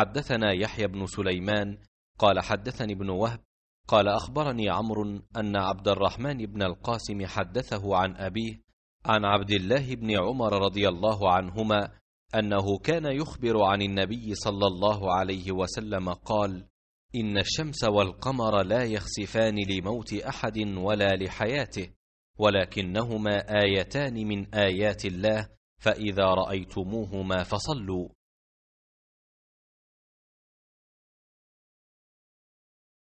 حدثنا يحيى بن سليمان قال حدثني ابن وهب قال اخبرني عمرو ان عبد الرحمن بن القاسم حدثه عن ابيه عن عبد الله بن عمر رضي الله عنهما انه كان يخبر عن النبي صلى الله عليه وسلم قال ان الشمس والقمر لا يخسفان لموت احد ولا لحياته ولكنهما ايتان من ايات الله فاذا رايتموهما فصلوا